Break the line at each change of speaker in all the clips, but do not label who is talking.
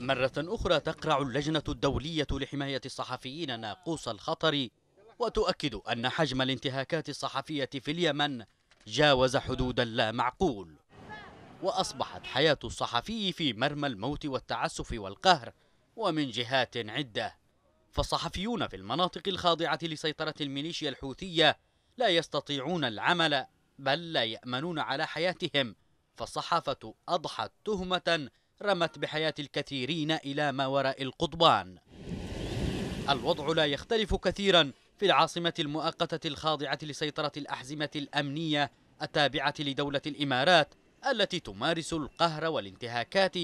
مرة أخرى تقرع اللجنة الدولية لحماية الصحفيين ناقوس الخطر وتؤكد أن حجم الانتهاكات الصحفية في اليمن جاوز حدودا لا معقول وأصبحت حياة الصحفي في مرمى الموت والتعسف والقهر ومن جهات عدة فالصحفيون في المناطق الخاضعة لسيطرة الميليشيا الحوثية لا يستطيعون العمل بل لا يأمنون على حياتهم فالصحافة أضحت تهمة رمت بحياة الكثيرين إلى ما وراء القضبان الوضع لا يختلف كثيرا في العاصمة المؤقتة الخاضعة لسيطرة الأحزمة الأمنية التابعة لدولة الإمارات التي تمارس القهر والانتهاكات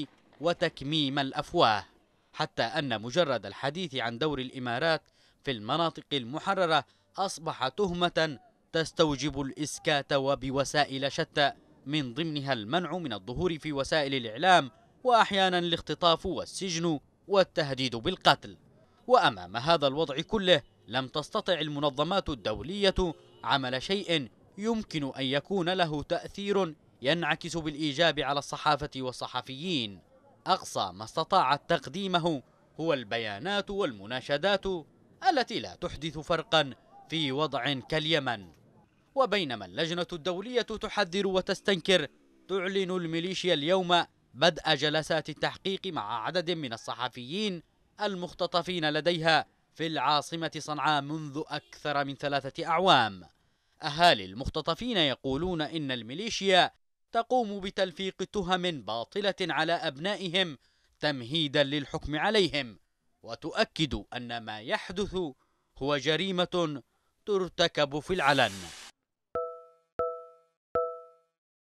وتكميم الأفواه حتى أن مجرد الحديث عن دور الإمارات في المناطق المحررة أصبح تهمة تستوجب الإسكات وبوسائل شتى من ضمنها المنع من الظهور في وسائل الإعلام وأحيانا الاختطاف والسجن والتهديد بالقتل وأمام هذا الوضع كله لم تستطع المنظمات الدولية عمل شيء يمكن أن يكون له تأثير ينعكس بالإيجاب على الصحافة والصحفيين أقصى ما استطاعت تقديمه هو البيانات والمناشدات التي لا تحدث فرقا في وضع كاليمن وبينما اللجنة الدولية تحذر وتستنكر تعلن الميليشيا اليوم بدء جلسات التحقيق مع عدد من الصحفيين المختطفين لديها في العاصمة صنعاء منذ أكثر من ثلاثة أعوام أهالي المختطفين يقولون إن الميليشيا تقوم بتلفيق تهم باطلة على أبنائهم تمهيدا للحكم عليهم وتؤكد أن ما يحدث هو جريمة ترتكب في العلن